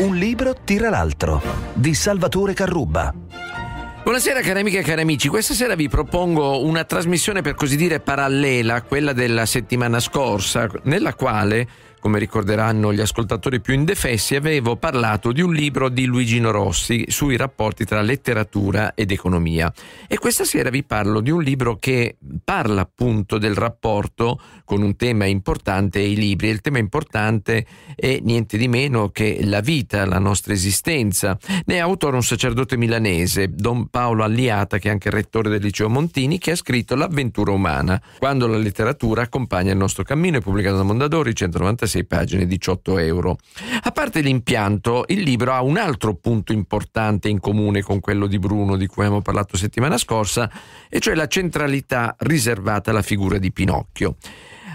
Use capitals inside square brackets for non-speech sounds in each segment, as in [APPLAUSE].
Un libro tira l'altro di Salvatore Carrubba. Buonasera cari amiche e cari amici, questa sera vi propongo una trasmissione per così dire parallela a quella della settimana scorsa, nella quale come ricorderanno gli ascoltatori più indefessi, avevo parlato di un libro di Luigino Rossi sui rapporti tra letteratura ed economia. E questa sera vi parlo di un libro che parla appunto del rapporto con un tema importante, i libri. Il tema importante è niente di meno che la vita, la nostra esistenza. Ne è autore un sacerdote milanese, Don Paolo Alliata, che è anche rettore del liceo Montini, che ha scritto L'avventura umana, quando la letteratura accompagna il nostro cammino, è pubblicato da Mondadori, 196 6 pagine, 18 euro. A parte l'impianto, il libro ha un altro punto importante in comune con quello di Bruno, di cui abbiamo parlato settimana scorsa, e cioè la centralità riservata alla figura di Pinocchio.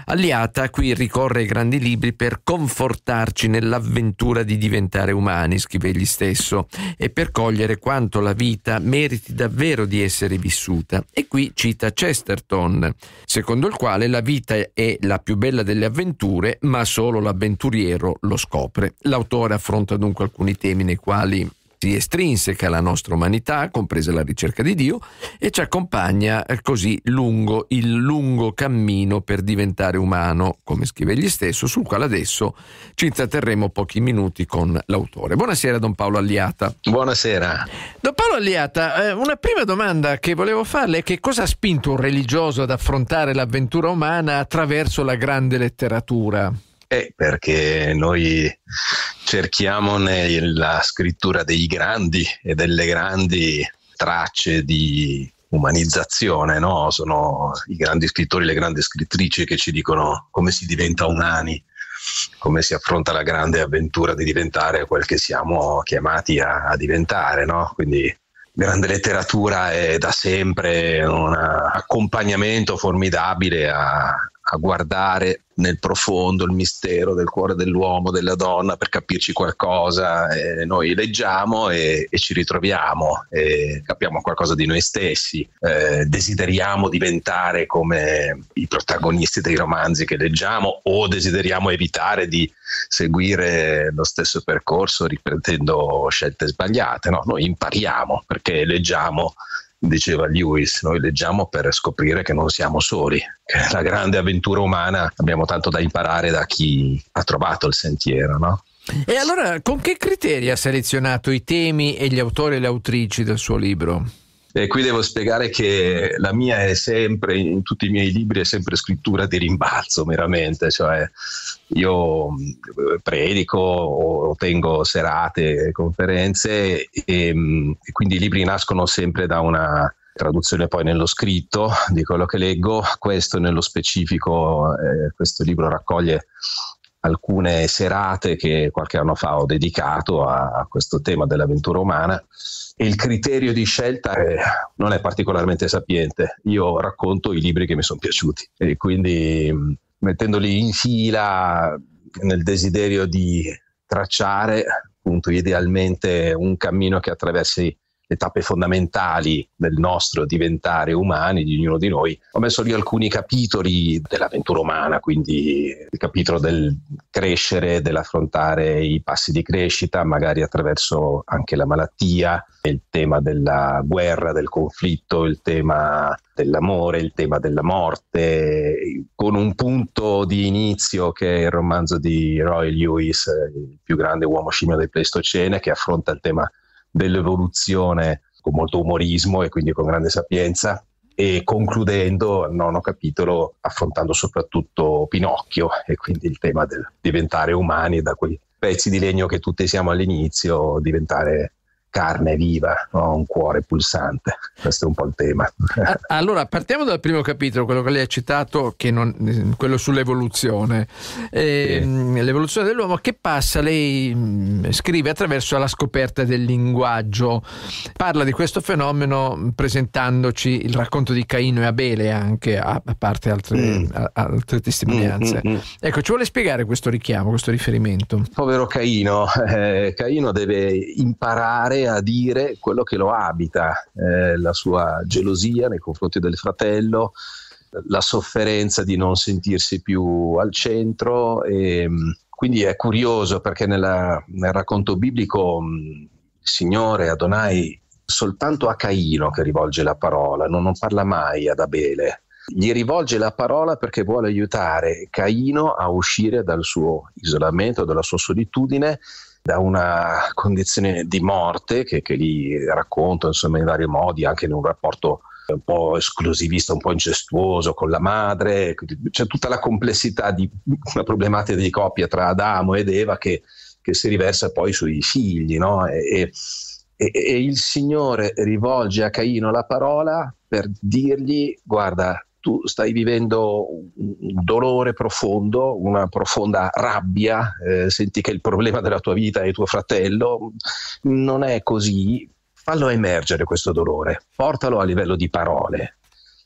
Aliata qui ricorre ai grandi libri per confortarci nell'avventura di diventare umani, scrive egli stesso, e per cogliere quanto la vita meriti davvero di essere vissuta. E qui cita Chesterton, secondo il quale la vita è la più bella delle avventure, ma solo l'avventuriero lo scopre. L'autore affronta dunque alcuni temi nei quali nostri, estrinseca la nostra umanità, compresa la ricerca di Dio, e ci accompagna eh, così lungo il lungo cammino per diventare umano, come scrive egli stesso, sul quale adesso ci intratterremo pochi minuti con l'autore. Buonasera Don Paolo Aliata. Buonasera. Don Paolo Aliata, eh, una prima domanda che volevo farle è che cosa ha spinto un religioso ad affrontare l'avventura umana attraverso la grande letteratura? Eh, perché noi cerchiamo nella scrittura dei grandi e delle grandi tracce di umanizzazione, no? sono i grandi scrittori, le grandi scrittrici che ci dicono come si diventa umani, come si affronta la grande avventura di diventare quel che siamo chiamati a, a diventare. No? Quindi grande letteratura è da sempre un accompagnamento formidabile a, a guardare nel profondo il mistero del cuore dell'uomo, della donna, per capirci qualcosa. Eh, noi leggiamo e, e, ci ritroviamo, e capiamo qualcosa di noi stessi, eh, desideriamo diventare come i protagonisti dei romanzi che leggiamo o desideriamo evitare di seguire lo stesso percorso riprendendo scelte sbagliate. No? Noi impariamo perché leggiamo diceva Lewis, noi leggiamo per scoprire che non siamo soli, che la grande avventura umana abbiamo tanto da imparare da chi ha trovato il sentiero, no? E allora con che criteri ha selezionato i temi e gli autori e le autrici del suo libro? E qui devo spiegare che la mia è sempre, in tutti i miei libri, è sempre scrittura di rimbalzo veramente. cioè io eh, predico o tengo serate, conferenze e, mm, e quindi i libri nascono sempre da una traduzione poi nello scritto di quello che leggo, questo nello specifico, eh, questo libro raccoglie alcune serate che qualche anno fa ho dedicato a, questo tema dell'avventura umana e il criterio di scelta è, non è particolarmente sapiente. Io racconto i libri che mi sono piaciuti e quindi mm, mettendoli in fila nel desiderio di tracciare appunto idealmente un cammino che attraversi le tappe fondamentali del nostro diventare umani, di ognuno di noi. Ho messo lì alcuni capitoli dell'avventura umana, quindi il capitolo del crescere, dell'affrontare i passi di crescita, magari attraverso anche la malattia, il tema della guerra, del conflitto, il tema dell'amore, il tema della morte, con un punto di inizio che è il romanzo di Roy Lewis, il più grande uomo scimmio del Pleistocene, che affronta il tema dell'evoluzione con molto umorismo e quindi con grande sapienza e concludendo il nono capitolo affrontando soprattutto Pinocchio e quindi il tema del diventare umani da quei pezzi di legno che tutti siamo all'inizio, diventare carne viva, no? un cuore pulsante. Questo è un po' il tema. Allora, partiamo dal primo capitolo, quello che lei ha citato, che non, mm, quello sull'evoluzione. Eh, sì. L'evoluzione dell'uomo che passa, lei mm, scrive attraverso la scoperta del linguaggio. Parla di questo fenomeno presentandoci il racconto di Caino e Abele, anche a, parte altre, mm. altre testimonianze. Mm, mm, mm, ecco, ci vuole spiegare questo richiamo, questo riferimento? Povero Caino, [LAUGHS] eh, Caino deve imparare a dire quello che lo abita, eh, la sua gelosia nei confronti del fratello, la sofferenza di non sentirsi più al centro. E, ehm, quindi è curioso perché nella, nel racconto biblico mm, il Signore Adonai soltanto a Caino che rivolge la parola, non, non parla mai ad Abele. Gli rivolge la parola perché vuole aiutare Caino a uscire dal suo isolamento, dalla sua solitudine da una condizione di morte che, che li racconto insomma in vari modi, anche in un rapporto un po' esclusivista, un po' incestuoso con la madre, c'è tutta la complessità di una problematica di coppia tra Adamo ed Eva che, che si riversa poi sui figli, no? E, e, e il Signore rivolge a Caino la parola per dirgli guarda tu stai vivendo un dolore profondo, una profonda rabbia, eh, senti che il problema della tua vita è tuo fratello, non è così, fallo emergere questo dolore, portalo a livello di parole,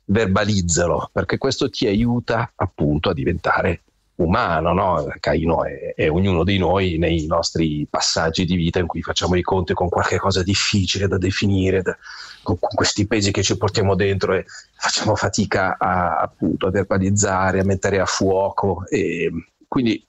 verbalizzalo, perché questo ti aiuta appunto a diventare umano, no? Caino è, è, ognuno di noi nei nostri passaggi di vita in cui facciamo i conti con qualche cosa difficile da definire, da, con, con questi pesi che ci portiamo dentro e facciamo fatica a, appunto, a verbalizzare, a mettere a fuoco. E quindi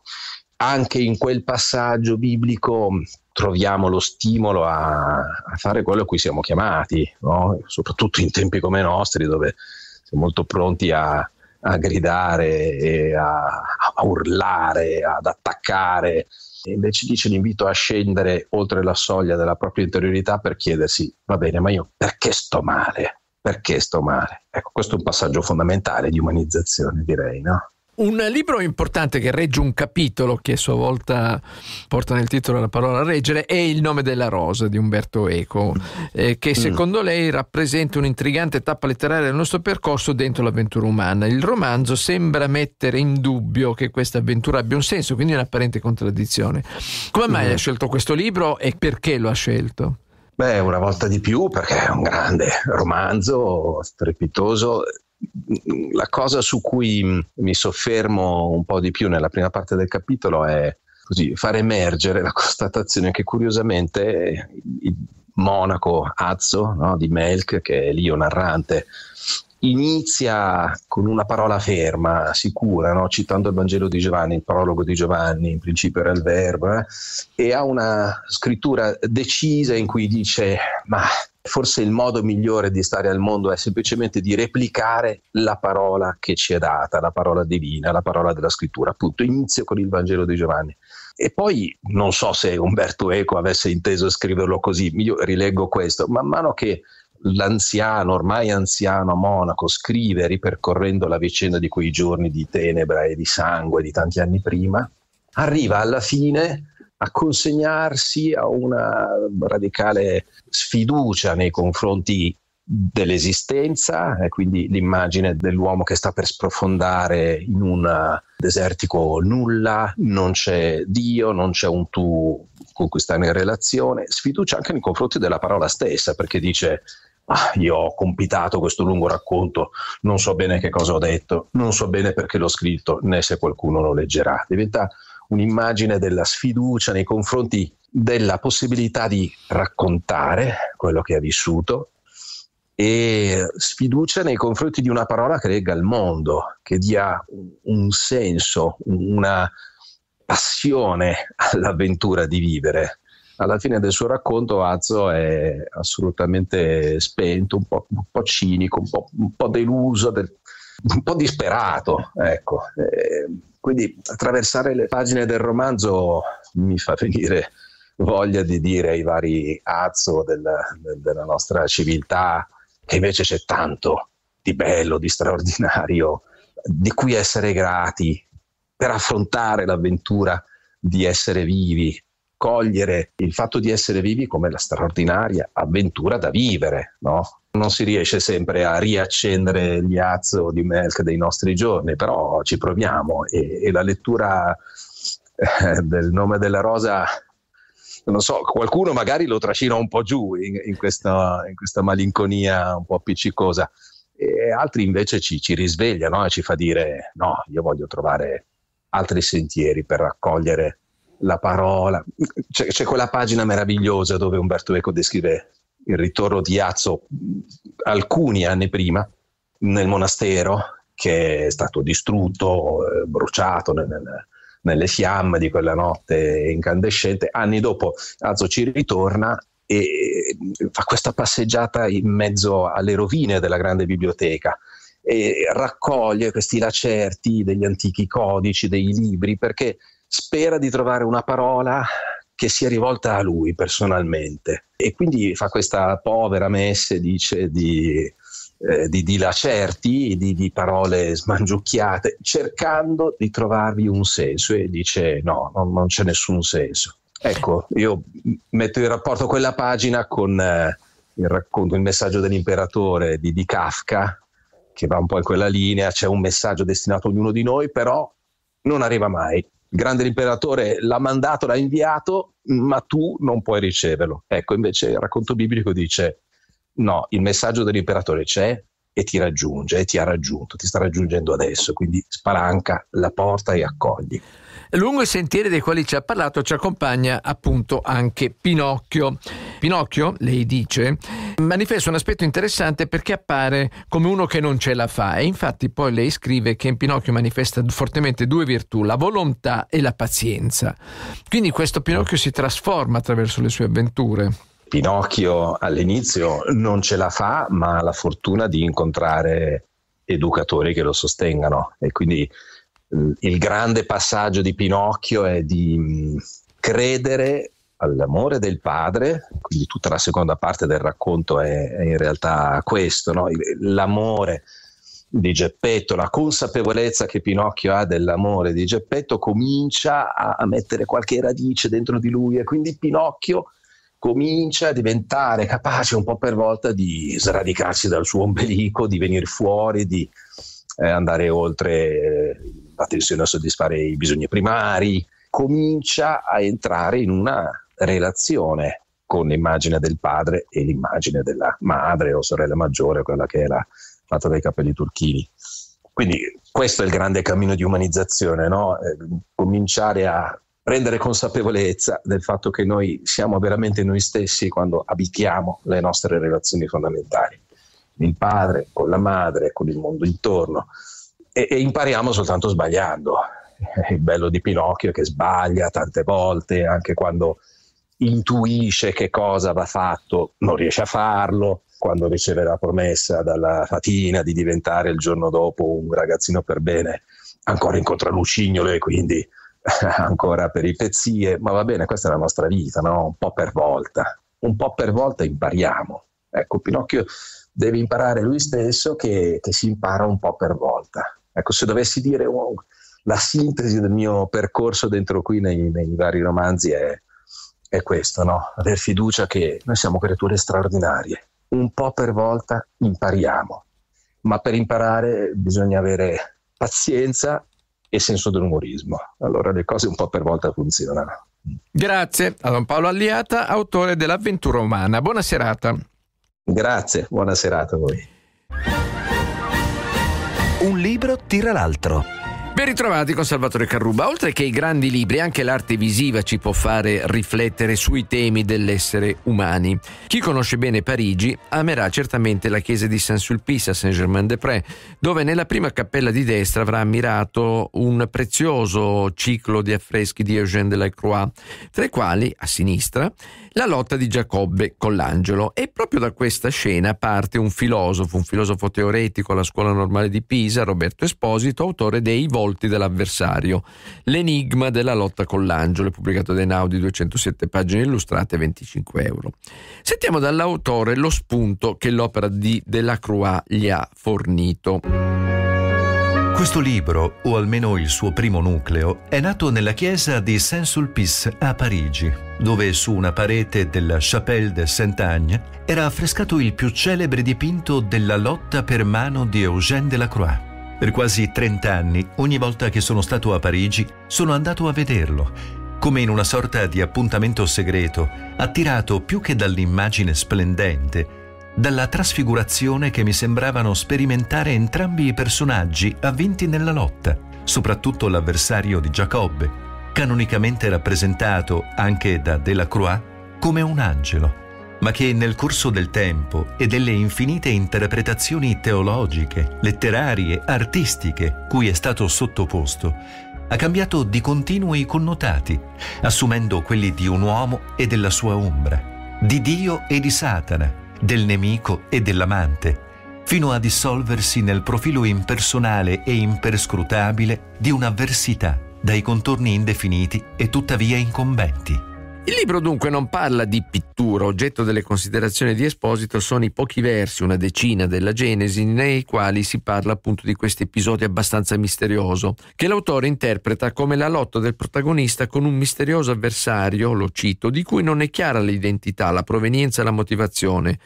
anche in quel passaggio biblico troviamo lo stimolo a, a fare quello a cui siamo chiamati, no? soprattutto in tempi come i nostri dove siamo molto pronti a, a gridare, a, a urlare, ad attaccare e invece dice l'invito a scendere oltre la soglia della propria interiorità per chiedersi, va bene, ma io perché sto male? Perché sto male? Ecco, questo è un passaggio fondamentale di umanizzazione, direi, no? Un libro importante che regge un capitolo che a sua volta porta nel titolo la parola reggere è Il nome della rosa di Umberto Eco, eh, che mm. secondo lei rappresenta un'intrigante tappa letteraria del nostro percorso dentro l'avventura umana. Il romanzo sembra mettere in dubbio che questa avventura abbia un senso, quindi è un'apparente contraddizione. Come mai mm. ha scelto questo libro e perché lo ha scelto? Beh, una volta di più perché è un grande romanzo strepitoso la cosa su cui mi soffermo un po' di più nella prima parte del capitolo è così, far emergere la [LAUGHS] constatazione che curiosamente il monaco Azzo no, di Melk, che è lì un narrante inizia con una parola ferma, sicura, no? citando il Vangelo di Giovanni, il prologo di Giovanni, in principio era il verbo, eh? e ha una scrittura decisa in cui dice, ma forse il modo migliore di stare al mondo è semplicemente di replicare la parola che ci è data, la parola divina, la parola della scrittura, appunto, inizia con il Vangelo di Giovanni. E poi non so se Umberto Eco avesse inteso scriverlo così, io rileggo questo, man mano che l'anziano, ormai anziano monaco scrive ripercorrendo la vicenda di quei giorni di tenebra e di sangue di tanti anni prima, arriva alla fine a consegnarsi a una radicale sfiducia nei confronti dell'esistenza e quindi l'immagine dell'uomo che sta per sprofondare in un desertico nulla, non c'è Dio, non c'è un tu con cui stanno in relazione, sfiducia anche nei confronti della parola stessa perché dice Ah, io ho compitato questo lungo racconto, non so bene che cosa ho detto, non so bene perché l'ho scritto, né se qualcuno lo leggerà. Diventa un'immagine della sfiducia nei confronti della possibilità di raccontare quello che ha vissuto e sfiducia nei confronti di una parola che lega il mondo, che dia un senso, una passione all'avventura di vivere alla fine del suo racconto Azzo è assolutamente spento, un po', un po cinico, un po', un po deluso, un po' disperato. Ecco. E eh, quindi attraversare le pagine del romanzo mi fa venire voglia di dire ai vari Azzo della, della nostra civiltà che invece c'è tanto di bello, di straordinario, di cui essere grati per affrontare l'avventura di essere vivi, cogliere il fatto di essere vivi come la straordinaria avventura da vivere, no? Non si riesce sempre a riaccendere gli azzo di Melk dei nostri giorni, però ci proviamo e, e la lettura eh, del nome della rosa non so, qualcuno magari lo trascina un po' giù in, in, questa, in questa, malinconia un po' appiccicosa, e altri invece ci, ci risveglia e ci fa dire: no, io voglio trovare altri sentieri per raccogliere la parola. C'è, c'è, quella pagina meravigliosa dove Umberto Eco descrive il ritorno di Azzo alcuni anni prima nel monastero che è stato distrutto, eh, bruciato nel, nel, nelle fiamme di quella notte incandescente. Anni dopo Azzo ci ritorna e fa questa passeggiata in mezzo alle rovine della grande biblioteca e raccoglie questi lacerti degli antichi codici, dei libri, perché spera di trovare una parola che sia rivolta a lui personalmente. E quindi fa questa povera messe, dice, di, eh, di, di lacerti, di, di, parole smangiucchiate, cercando di trovarvi un senso e dice no, non, non c'è nessun senso. Ecco, io metto in rapporto quella pagina con eh, il racconto, il messaggio dell'imperatore di, di Kafka, che va un po' in quella linea, c'è un messaggio destinato a ognuno di noi, però non arriva mai grande imperatore l'ha mandato, l'ha inviato, ma tu non puoi riceverlo. Ecco, invece il racconto biblico dice no, il messaggio dell'imperatore c'è, e ti raggiunge e ti ha raggiunto, ti sta raggiungendo adesso, quindi spalanca la porta e accogli. Lungo i sentieri dei quali ci ha parlato ci accompagna appunto anche Pinocchio. Pinocchio, lei dice, manifesta un aspetto interessante perché appare come uno che non ce la fa e infatti poi lei scrive che in Pinocchio manifesta fortemente due virtù, la volontà e la pazienza. Quindi questo Pinocchio si trasforma attraverso le sue avventure. Pinocchio all'inizio non ce la fa, ma ha la fortuna di incontrare educatori che lo sostengano e quindi mm, il grande passaggio di Pinocchio è di mm, credere all'amore del padre, quindi tutta la seconda parte del racconto è, è in realtà questo, no? l'amore di Geppetto, la consapevolezza che Pinocchio ha dell'amore di Geppetto comincia a, a mettere qualche radice dentro di lui e quindi Pinocchio comincia a diventare capace un po' per volta di sradicarsi dal suo ombelico, di venire fuori, di eh, andare oltre eh, la tensione a soddisfare i bisogni primari, comincia a entrare in una relazione con l'immagine del padre e l'immagine della madre o sorella maggiore, quella che era fatta dai capelli turchini. Quindi questo è il grande cammino di umanizzazione, no? eh, cominciare a prendere consapevolezza del fatto che noi siamo veramente noi stessi quando abitiamo le nostre relazioni fondamentali, il padre, con la madre, con il mondo intorno e, e impariamo soltanto sbagliando. [LAUGHS] Il bello di Pinocchio è che sbaglia tante volte, anche quando intuisce che cosa va fatto, non riesce a farlo, quando riceve la promessa dalla fatina di diventare il giorno dopo un ragazzino per bene, ancora incontra Lucignolo e quindi [LAUGHS] ancora peripezie, ma va bene, questa è la nostra vita, no? un po' per volta, un po' per volta impariamo. Ecco, Pinocchio deve imparare lui stesso che, che si impara un po' per volta. Ecco, se dovessi dire oh, la sintesi del mio percorso dentro qui nei, nei vari romanzi è, è questo, no? aver fiducia che noi siamo creature straordinarie, un po' per volta impariamo, ma per imparare bisogna avere pazienza e senso dell'umorismo. Allora le cose un po' per volta funzionano. Grazie a Don Paolo Alliata, autore dell'avventura umana. Buona serata. Grazie, buona serata a voi. Un libro tira l'altro. Ben ritrovati con Salvatore Carruba. Oltre che i grandi libri, anche l'arte visiva ci può fare riflettere sui temi dell'essere umani. Chi conosce bene Parigi amerà certamente la chiesa di Saint-Sulpice a Saint-Germain-des-Prés, dove nella prima cappella di destra avrà ammirato un prezioso ciclo di affreschi di Eugène Delacroix, tra i quali, a sinistra, la lotta di Giacobbe con l'angelo. E proprio da questa scena parte un filosofo, un filosofo teoretico alla Scuola Normale di Pisa, Roberto Esposito, autore dei Voti assolti dall'avversario. L'enigma della lotta con l'angelo, pubblicato da Naudi, 207 pagine illustrate, 25 euro. Sentiamo dall'autore lo spunto che l'opera di Delacroix gli ha fornito. Questo libro, o almeno il suo primo nucleo, è nato nella chiesa di Saint-Sulpice a Parigi, dove su una parete della Chapelle de Saint-Agne era affrescato il più celebre dipinto della lotta per mano di Eugène Delacroix. Per quasi 30 anni, ogni volta che sono stato a Parigi, sono andato a vederlo, come in una sorta di appuntamento segreto, attirato più che dall'immagine splendente, dalla trasfigurazione che mi sembravano sperimentare entrambi i personaggi avvinti nella lotta, soprattutto l'avversario di Giacobbe, canonicamente rappresentato anche da Delacroix come un angelo ma che nel corso del tempo e delle infinite interpretazioni teologiche, letterarie, artistiche cui è stato sottoposto, ha cambiato di continuo i connotati, assumendo quelli di un uomo e della sua ombra, di Dio e di Satana, del nemico e dell'amante, fino a dissolversi nel profilo impersonale e imperscrutabile di un'avversità dai contorni indefiniti e tuttavia incombenti. Il libro dunque non parla di pittura, oggetto delle considerazioni di Esposito sono i pochi versi, una decina della Genesi, nei quali si parla appunto di questo episodio abbastanza misterioso, che l'autore interpreta come la lotta del protagonista con un misterioso avversario, lo cito, di cui non è chiara l'identità, la provenienza e la motivazione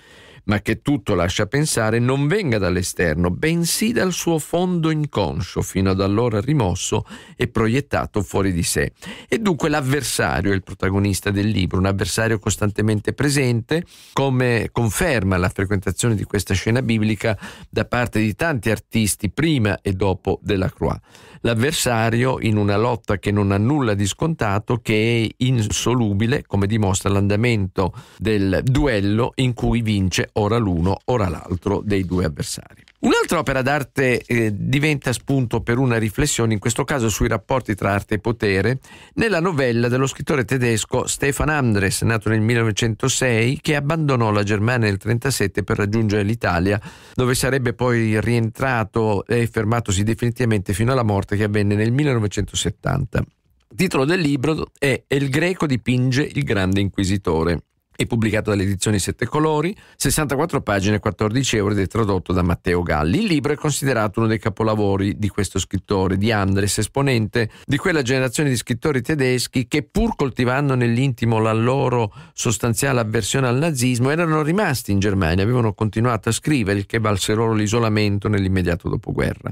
ma che tutto lascia pensare non venga dall'esterno, bensì dal suo fondo inconscio, fino ad allora rimosso e proiettato fuori di sé. E dunque l'avversario è il protagonista del libro, un avversario costantemente presente, come conferma la frequentazione di questa scena biblica da parte di tanti artisti prima e dopo della Croix l'avversario in una lotta che non ha nulla di scontato, che è insolubile, come dimostra l'andamento del duello in cui vince ora l'uno, ora l'altro dei due avversari. Un'altra opera d'arte eh, diventa spunto per una riflessione, in questo caso sui rapporti tra arte e potere, nella novella dello scrittore tedesco Stefan Andres, nato nel 1906, che abbandonò la Germania nel 1937 per raggiungere l'Italia, dove sarebbe poi rientrato e fermatosi definitivamente fino alla morte che avvenne nel 1970. Il titolo del libro è El greco dipinge il grande inquisitore è pubblicato dalle edizioni Sette Colori, 64 pagine, 14 euro ed è tradotto da Matteo Galli. Il libro è considerato uno dei capolavori di questo scrittore, di Andres, esponente di quella generazione di scrittori tedeschi che pur coltivando nell'intimo la loro sostanziale avversione al nazismo erano rimasti in Germania, avevano continuato a scrivere il che valse loro l'isolamento nell'immediato dopoguerra.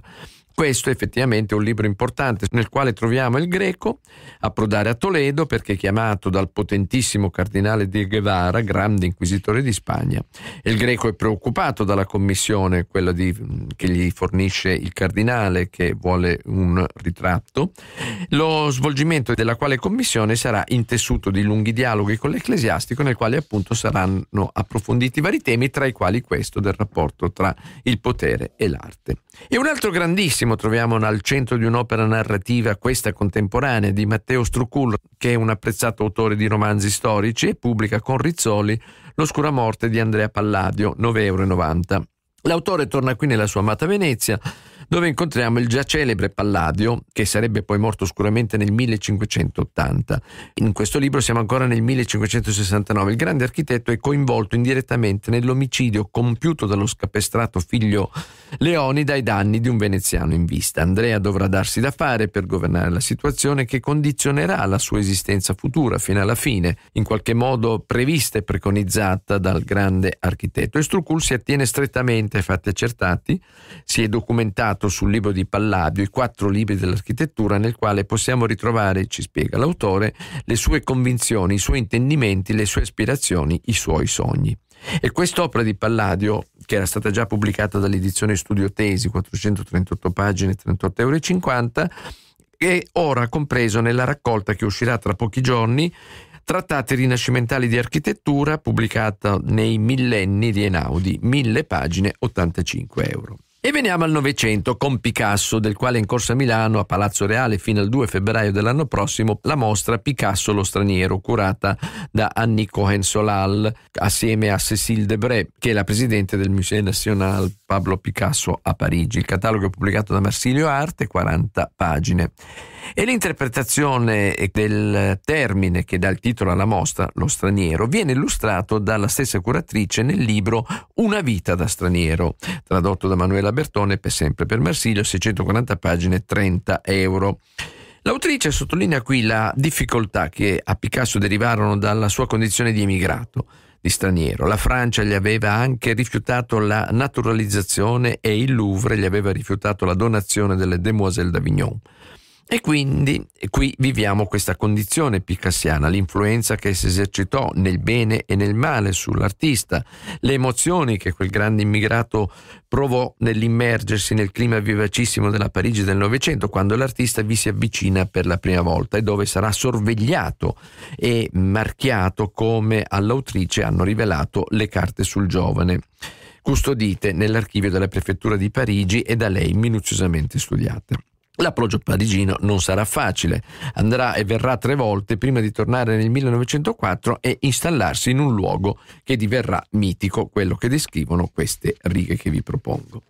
Questo effettivamente è un libro importante nel quale troviamo il greco approdare a Toledo perché chiamato dal potentissimo cardinale di Guevara, grande inquisitore di Spagna. E il greco è preoccupato dalla commissione, quella di, che gli fornisce il cardinale che vuole un ritratto, lo svolgimento della quale commissione sarà intessuto di lunghi dialoghi con l'ecclesiastico nel quale appunto saranno approfonditi vari temi tra i quali questo del rapporto tra il potere e l'arte. E un altro grandissimo benissimo troviamo al centro di un'opera narrativa, questa contemporanea, di Matteo Strucul, che è un apprezzato autore di romanzi storici, e pubblica con Rizzoli L'oscura morte di Andrea Palladio, 9,90 euro. L'autore torna qui nella sua amata Venezia dove incontriamo il già celebre Palladio, che sarebbe poi morto oscuramente nel 1580. In questo libro siamo ancora nel 1569. Il grande architetto è coinvolto indirettamente nell'omicidio compiuto dallo scapestrato figlio Leoni dai danni di un veneziano in vista. Andrea dovrà darsi da fare per governare la situazione che condizionerà la sua esistenza futura fino alla fine, in qualche modo prevista e preconizzata dal grande architetto. E Strucul si attiene strettamente ai fatti accertati, si è documentato basato sul libro di Palladio, i quattro libri dell'architettura, nel quale possiamo ritrovare, ci spiega l'autore, le sue convinzioni, i suoi intendimenti, le sue aspirazioni, i suoi sogni. E quest'opera di Palladio, che era stata già pubblicata dall'edizione Studio Tesi, 438 pagine, 38,50 euro, è ora compreso nella raccolta che uscirà tra pochi giorni Trattati rinascimentali di architettura, pubblicata nei millenni di Enaudi, 1000 pagine, 85 euro. E veniamo al Novecento con Picasso, del quale è in corsa a Milano, a Palazzo Reale, fino al 2 febbraio dell'anno prossimo, la mostra Picasso lo straniero, curata da Annie Cohen Solal, assieme a Cécile Debré, che è la presidente del Musée National Pablo Picasso a Parigi. Il catalogo è pubblicato da Marsilio Arte, 40 pagine. E l'interpretazione eh, del termine che dà il titolo alla mostra, lo straniero, viene illustrato dalla stessa curatrice nel libro Una vita da straniero, tradotto da Manuela Bertone per sempre per Marsilio, 640 pagine, 30 euro. L'autrice sottolinea qui la difficoltà che a Picasso derivarono dalla sua condizione di emigrato, di straniero. La Francia gli aveva anche rifiutato la naturalizzazione e il Louvre gli aveva rifiutato la donazione delle Demoiselles d'Avignon. E quindi qui viviamo questa condizione picassiana, l'influenza che si esercitò nel bene e nel male sull'artista, le emozioni che quel grande immigrato provò nell'immergersi nel clima vivacissimo della Parigi del Novecento, quando l'artista vi si avvicina per la prima volta e dove sarà sorvegliato e marchiato come all'autrice hanno rivelato le carte sul giovane custodite nell'archivio della prefettura di Parigi e da lei minuziosamente studiate. L'approccio parigino non sarà facile, andrà e verrà tre volte prima di tornare nel 1904 e installarsi in un luogo che diverrà mitico, quello che descrivono queste righe che vi propongo.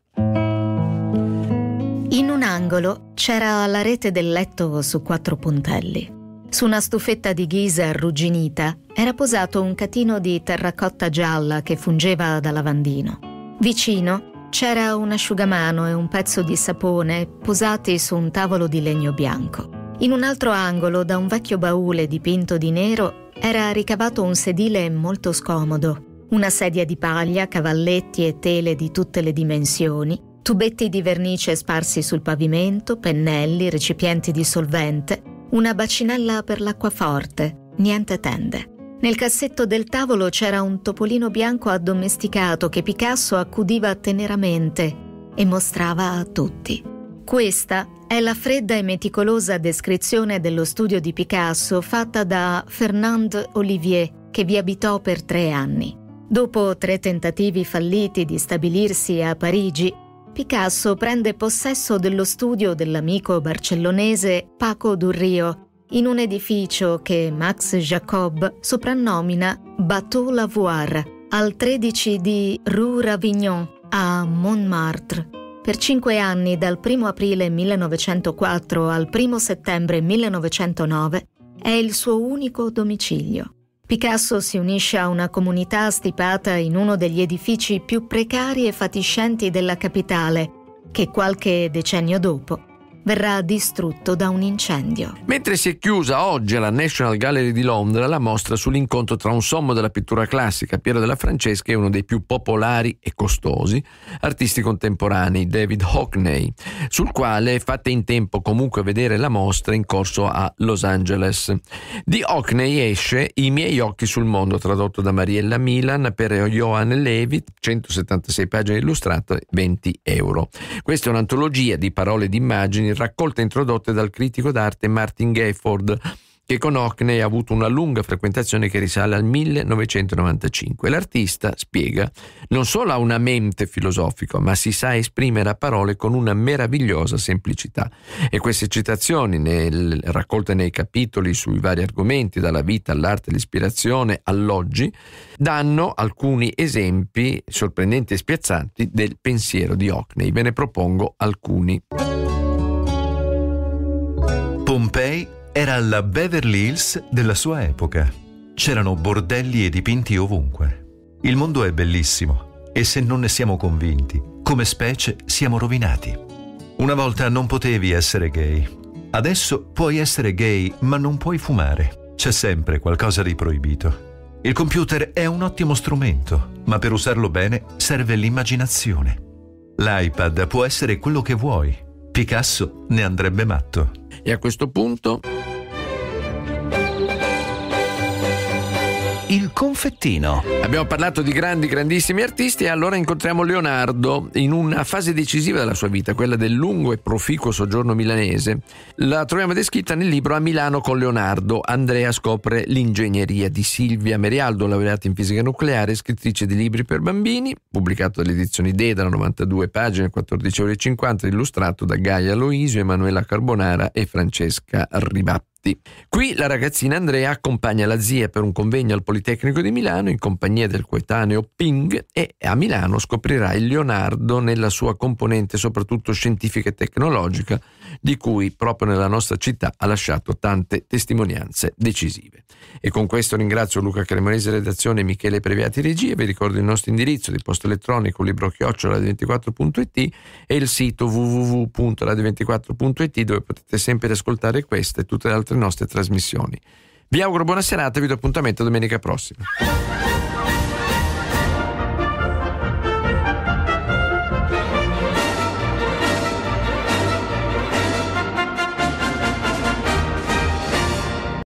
In un angolo c'era la rete del letto su quattro puntelli. Su una stufetta di ghisa arrugginita era posato un catino di terracotta gialla che fungeva da lavandino. Vicino c'era un asciugamano e un pezzo di sapone posati su un tavolo di legno bianco. In un altro angolo, da un vecchio baule dipinto di nero, era ricavato un sedile molto scomodo, una sedia di paglia, cavalletti e tele di tutte le dimensioni, tubetti di vernice sparsi sul pavimento, pennelli, recipienti di solvente, una bacinella per l'acqua forte, niente tende. Nel cassetto del tavolo c'era un topolino bianco addomesticato che Picasso accudiva teneramente e mostrava a tutti. Questa è la fredda e meticolosa descrizione dello studio di Picasso fatta da Fernand Olivier, che vi abitò per tre anni. Dopo tre tentativi falliti di stabilirsi a Parigi, Picasso prende possesso dello studio dell'amico barcellonese Paco Durrio in un edificio che Max Jacob soprannomina Bateau Lavoir al 13 di Rue Ravignon a Montmartre. Per cinque anni, dal 1 aprile 1904 al 1 settembre 1909, è il suo unico domicilio. Picasso si unisce a una comunità stipata in uno degli edifici più precari e fatiscenti della capitale, che qualche decennio dopo verrà distrutto da un incendio. Mentre si è chiusa oggi alla National Gallery di Londra la mostra sull'incontro tra un sommo della pittura classica, Piero della Francesca, e uno dei più popolari e costosi artisti contemporanei, David Hockney, sul quale fate in tempo comunque vedere la mostra in corso a Los Angeles. Di Hockney esce I miei occhi sul mondo, tradotto da Mariella Milan per Johan Levit, 176 pagine illustrate, 20 euro. Questa è un'antologia di parole e di immagini raccolte introdotte dal critico d'arte Martin Gayford, che con Hockney ha avuto una lunga frequentazione che risale al 1995. L'artista, spiega, non solo ha una mente filosofica, ma si sa esprimere a parole con una meravigliosa semplicità. E queste citazioni, nel, raccolte nei capitoli sui vari argomenti, dalla vita all'arte, all'ispirazione, all'oggi, danno alcuni esempi sorprendenti e spiazzanti del pensiero di Hockney. Ve ne propongo alcuni. Pompei era la Beverly Hills della sua epoca. C'erano bordelli e dipinti ovunque. Il mondo è bellissimo e se non ne siamo convinti, come specie siamo rovinati. Una volta non potevi essere gay. Adesso puoi essere gay ma non puoi fumare. C'è sempre qualcosa di proibito. Il computer è un ottimo strumento, ma per usarlo bene serve l'immaginazione. L'iPad può essere quello che vuoi. Picasso ne andrebbe matto. E a questo punto... il confettino. Abbiamo parlato di grandi, grandissimi artisti e allora incontriamo Leonardo in una fase decisiva della sua vita, quella del lungo e proficuo soggiorno milanese. La troviamo descritta nel libro A Milano con Leonardo. Andrea scopre l'ingegneria di Silvia Merialdo, laureata in fisica nucleare, scrittrice di libri per bambini, pubblicato dalle edizioni Deda, 92 pagine, 14,50 ore, illustrato da Gaia Loisio, Emanuela Carbonara e Francesca Ribatti. Giolitti. Qui la ragazzina Andrea accompagna la zia per un convegno al Politecnico di Milano in compagnia del coetaneo Ping e a Milano scoprirà il Leonardo nella sua componente soprattutto scientifica e tecnologica di cui proprio nella nostra città ha lasciato tante testimonianze decisive. E con questo ringrazio Luca Cremonese redazione e Michele Previati regie, vi ricordo il nostro indirizzo di posta elettronico librochiocciola24.it e il sito www.radio24.it dove potete sempre ascoltare queste e tutte le altre nostre trasmissioni. Vi auguro buona serata e vi do appuntamento domenica prossima.